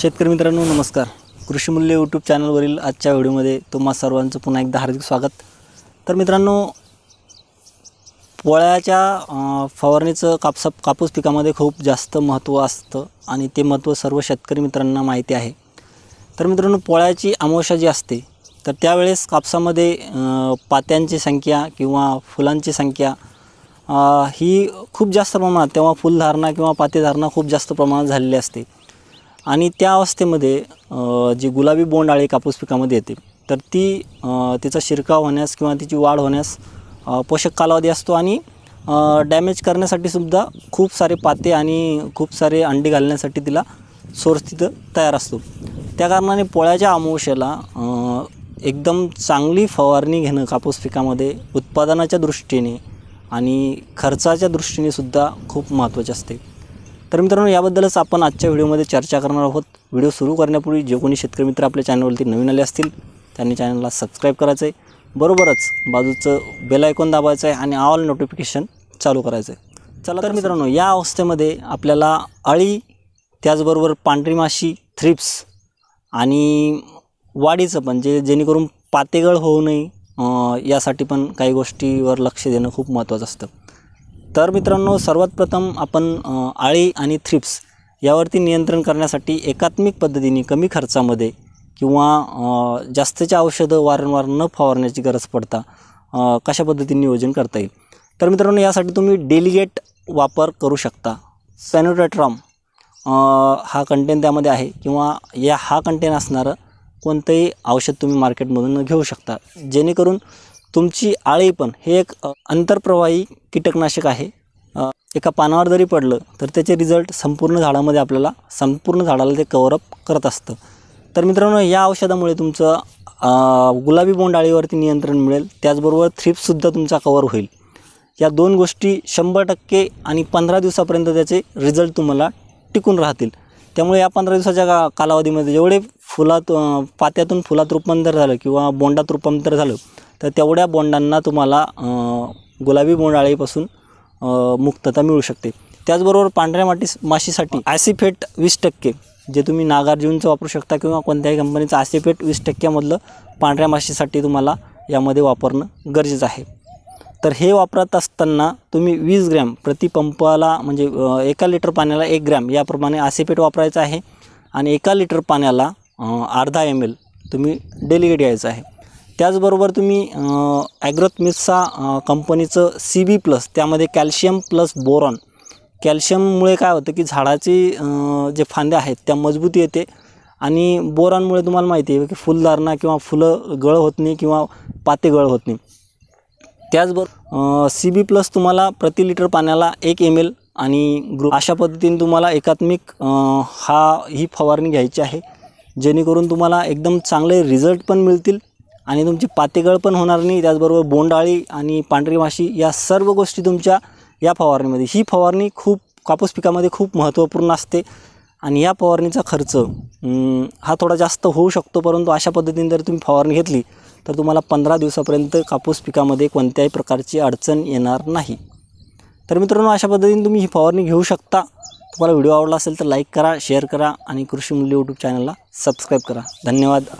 शेतकरी मित्रांनो नमस्कार कृषीमूल्य यूट्यूब चॅनलवरील आजच्या व्हिडिओमध्ये तुम्हा सर्वांचं पुन्हा एकदा हार्दिक स्वागत तर मित्रांनो पोळ्याच्या फवारणीचं कापसा कापूस पिकामध्ये खूप जास्त महत्त्व असतं आणि ते महत्त्व सर्व शेतकरी मित्रांना माहिती आहे तर मित्रांनो पोळ्याची अमावश्या जी असते तर त्यावेळेस कापसामध्ये पात्यांची संख्या किंवा फुलांची संख्या ही खूप जास्त प्रमाणात तेव्हा फुलधारणा किंवा पातेधारणा खूप जास्त प्रमाणात झालेली असते आणि त्या अवस्थेमध्ये जी गुलाबी बोंडाळी कापूस पिकामध्ये येते तर ती तिचा शिरकाव होण्यास किंवा तिची वाढ होण्यास पोषक कालावधी असतो आणि डॅमेज करण्यासाठी सुद्धा खूप सारे पाते आणि खूप सारे अंडी घालण्यासाठी तिला सोर्स तिथं तयार असतो त्या कारणाने पोळ्याच्या अमावश्याला एकदम चांगली फवारणी घेणं कापूस पिकामध्ये उत्पादनाच्या दृष्टीने आणि खर्चाच्या दृष्टीने सुद्धा खूप महत्त्वाचे असते तर मित्रांनो याबद्दलच आपण आजच्या व्हिडिओमध्ये चर्चा करणार आहोत व्हिडिओ सुरू करण्यापूर्वी जे कोणी शेतकरी मित्र आपल्या चॅनलवरती नवीन आले असतील त्यांनी चॅनलला सबस्क्राईब करायचं आहे बरोबरच बाजूचं बेल आयकॉन दाबायचं आहे आणि ऑल नोटिफिकेशन चालू करायचं आहे चला तर मित्रांनो या अवस्थेमध्ये आपल्याला अळी त्याचबरोबर पांढरी माशी थ्रिप्स आणि वाढीचं पण जे जेणेकरून पातेगळ होऊ नये यासाठी पण काही गोष्टीवर लक्ष देणं खूप महत्त्वाचं असतं तर मित्रांनो सर्वात प्रथम आपण आळी आणि थ्रिप्स यावरती नियंत्रण करण्यासाठी एकात्मिक पद्धतीने कमी खर्चामध्ये किंवा जास्तच्या औषधं वारंवार न फवारण्याची गरज पडता कशा पद्धतीने नियोजन करता येईल तर मित्रांनो यासाठी तुम्ही डेलिगेट वापर करू शकता सॅनिटोट्रॉम हा कंटेन त्यामध्ये आहे किंवा या हा कंटेन असणारं कोणतंही औषध तुम्ही मार्केटमधून घेऊ शकता जेणेकरून तुमची आळी पण हे एक अंतरप्रवाही कीटकनाशक आहे एका पानावर जरी पडलं तर त्याचे रिझल्ट संपूर्ण झाडामध्ये आपल्याला संपूर्ण झाडाला ते अप करत असतं तर मित्रांनो या औषधामुळे तुमचं गुलाबी बोंडाळीवरती नियंत्रण मिळेल त्याचबरोबर थ्रीपसुद्धा तुमचा कवर होईल या दोन गोष्टी शंभर टक्के आणि पंधरा दिवसापर्यंत त्याचे रिझल्ट तुम्हाला टिकून राहतील त्यामुळे या पंधरा दिवसाच्या का कालावधीमध्ये जेवढे फुलात पात्यातून फुलात रूपांतर झालं किंवा बोंडात रूपांतर झालं तर तेवढ्या बोंडांना तुम्हाला गुलाबी बोंडाळीपासून मुक्तता मिळू शकते त्याचबरोबर पांढऱ्या माटी माशीसाठी ॲसिफेट वीस टक्के जे तुम्ही नागार्जुनचं वापरू शकता किंवा कोणत्याही कंपनीचं ॲसिफेट वीस टक्क्यामधलं पांढऱ्या माशीसाठी तुम्हाला यामध्ये वापरणं गरजेचं आहे तर हे वापरत असताना तुम्ही वीस ग्रॅम प्रति पंपाला म्हणजे एका लिटर पाण्याला एक ग्रॅम याप्रमाणे आसिपेट वापरायचं आहे आणि एका लिटर पाण्याला अर्धा एम एल तुम्ही डेलिगेट यायचं आहे त्याचबरोबर तुम्ही ॲग्रोथमिक्सचा कंपनीचं सी बी प्लस त्यामध्ये कॅल्शियम प्लस बोरॉन कॅल्शियममुळे काय होतं की झाडाची जे फांद्या आहेत त्या मजबूती येते आणि बोरॉनमुळे तुम्हाला माहिती आहे की फुलधारणा किंवा फुलं गळ होत नाही किंवा पाते गळ होत नाही त्याचबरोबर सी बी प्लस तुम्हाला प्रति लिटर पाण्याला एक एम एल आणि ग्रो अशा पद्धतीने तुम्हाला एकात्मिक हा ही फवारणी घ्यायची आहे जेणेकरून तुम्हाला एकदम चांगले रिझल्ट पण मिळतील आणि तुमची पातेगळ पण होणार नाही त्याचबरोबर बोंडाळी आणि पांढरी माशी या सर्व गोष्टी तुमच्या या फवारणीमध्ये ही फवारणी खूप कापूस पिकामध्ये खूप महत्त्वपूर्ण असते आणि या फवारणीचा खर्च हा थोडा जास्त होऊ शकतो परंतु अशा पद्धतीने जर तुम्ही फवारणी घेतली तर तुम्हाला पंधरा दिवसापर्यंत कापूस पिकामध्ये कोणत्याही प्रकारची अडचण येणार नाही तर मित्रांनो अशा पद्धतीने तुम्ही ही फवारणी घेऊ शकता तुम्हाला व्हिडिओ आवडला असेल तर लाईक करा शेअर करा आणि कृषी मूल्य यूट्यूब चॅनलला सबस्क्राईब करा धन्यवाद